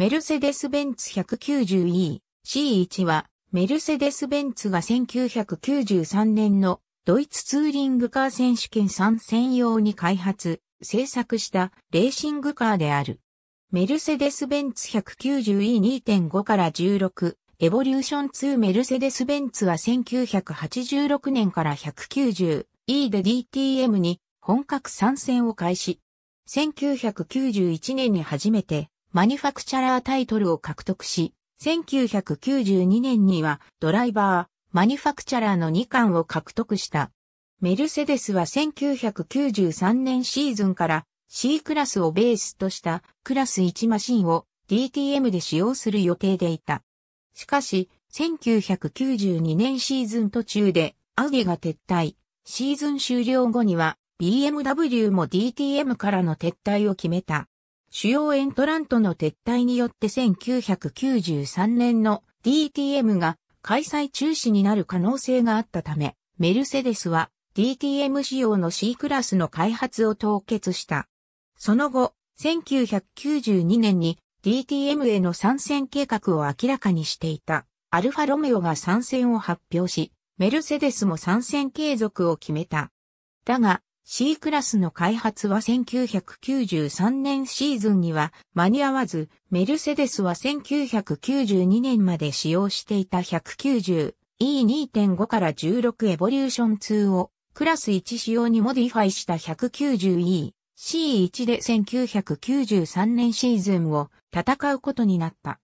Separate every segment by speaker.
Speaker 1: メルセデス・ベンツ 190E、C1 は、メルセデス・ベンツが1993年のドイツツーリングカー選手権参戦用に開発、制作したレーシングカーである。メルセデス・ベンツ 190E2.5 から16、エボリューション2メルセデス・ベンツは1986年から 190E で DTM に本格参戦を開始。1991年に初めてマニュファクチャラータイトルを獲得し、1992年にはドライバー、マニュファクチャラーの2冠を獲得した。メルセデスは1993年シーズンから C クラスをベースとしたクラス1マシンを DTM で使用する予定でいた。しかし、1992年シーズン途中でアウディが撤退、シーズン終了後には BMW も DTM からの撤退を決めた。主要エントラントの撤退によって1993年の DTM が開催中止になる可能性があったため、メルセデスは DTM 仕様の C クラスの開発を凍結した。その後、1992年に DTM への参戦計画を明らかにしていたアルファロメオが参戦を発表し、メルセデスも参戦継続を決めた。だが、C クラスの開発は1993年シーズンには間に合わず、メルセデスは1992年まで使用していた 190E2.5 から16エボリューション2をクラス1仕様にモディファイした 190E。C1 で1993年シーズンを戦うことになった。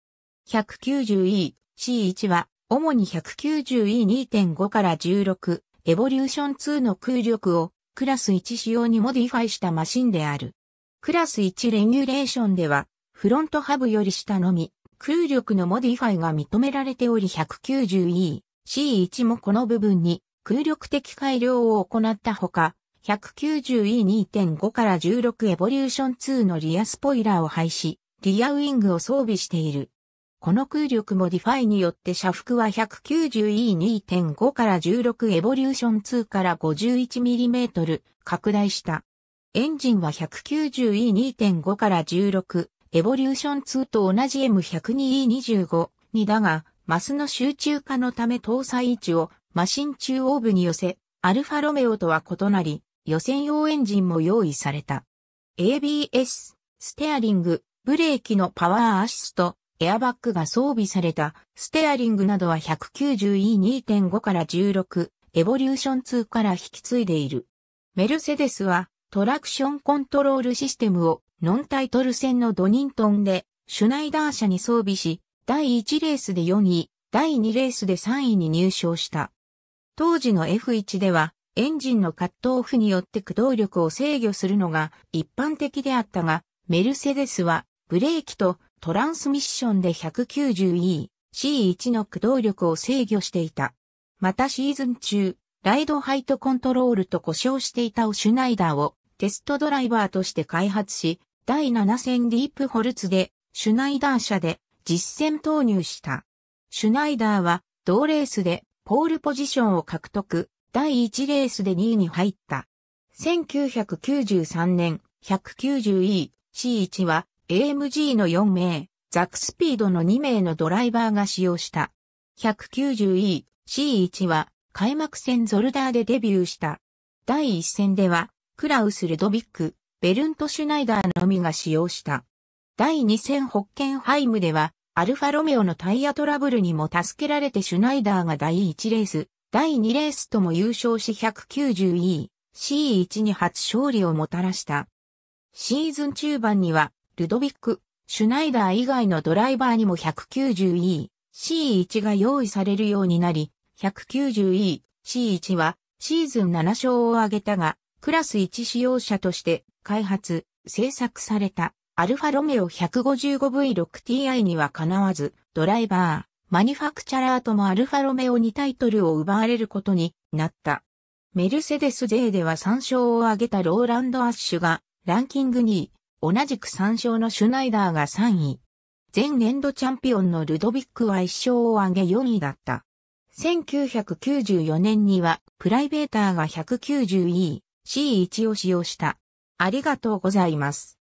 Speaker 1: 190E C1 は主に 190E2.5 から16エボリューション2の空力をクラス1仕様にモディファイしたマシンである。クラス1レギュレーションでは、フロントハブより下のみ、空力のモディファイが認められており 190E、C1 もこの部分に空力的改良を行ったほか、190E2.5 から16エボリューション2のリアスポイラーを廃止、リアウィングを装備している。この空力もディファイによって車服は 190E2.5 から16エボリューション2から 51mm 拡大した。エンジンは 190E2.5 から16エボリューション2と同じ M102E25 にだが、マスの集中化のため搭載位置をマシン中央部に寄せ、アルファロメオとは異なり、予選用エンジンも用意された。ABS、ステアリング、ブレーキのパワーアシスト、エアバッグが装備された、ステアリングなどは 190E2.5 から16、エボリューション2から引き継いでいる。メルセデスは、トラクションコントロールシステムを、ノンタイトル戦のドニントンで、シュナイダー車に装備し、第1レースで4位、第2レースで3位に入賞した。当時の F1 では、エンジンのカットオフによって駆動力を制御するのが一般的であったが、メルセデスはブレーキとトランスミッションで 190E、C1 の駆動力を制御していた。またシーズン中、ライドハイトコントロールと故障していたオシュナイダーをテストドライバーとして開発し、第7戦ディープホルツでシュナイダー社で実戦投入した。シュナイダーは同レースでポールポジションを獲得、第1レースで2位に入った。1993年 190E C1 は AMG の4名、ザクスピードの2名のドライバーが使用した。190E C1 は開幕戦ゾルダーでデビューした。第1戦では、クラウス・ルドビック、ベルント・シュナイダーのみが使用した。第2戦ホッケンハイムでは、アルファロメオのタイヤトラブルにも助けられてシュナイダーが第1レース、第2レースとも優勝し 190E C1 に初勝利をもたらした。シーズン中盤にはルドビック、シュナイダー以外のドライバーにも 190E、C1 が用意されるようになり、190E、C1 はシーズン7勝を挙げたが、クラス1使用者として開発、製作されたアルファロメオ 155V6TI にはかなわず、ドライバー、マニファクチャラーともアルファロメオにタイトルを奪われることになった。メルセデス J では3勝を挙げたローランド・アッシュがランキング2位、同じく3勝のシュナイダーが3位。前年度チャンピオンのルドビックは1勝を挙げ4位だった。1994年にはプライベーターが190位、C1 を使用した。ありがとうございます。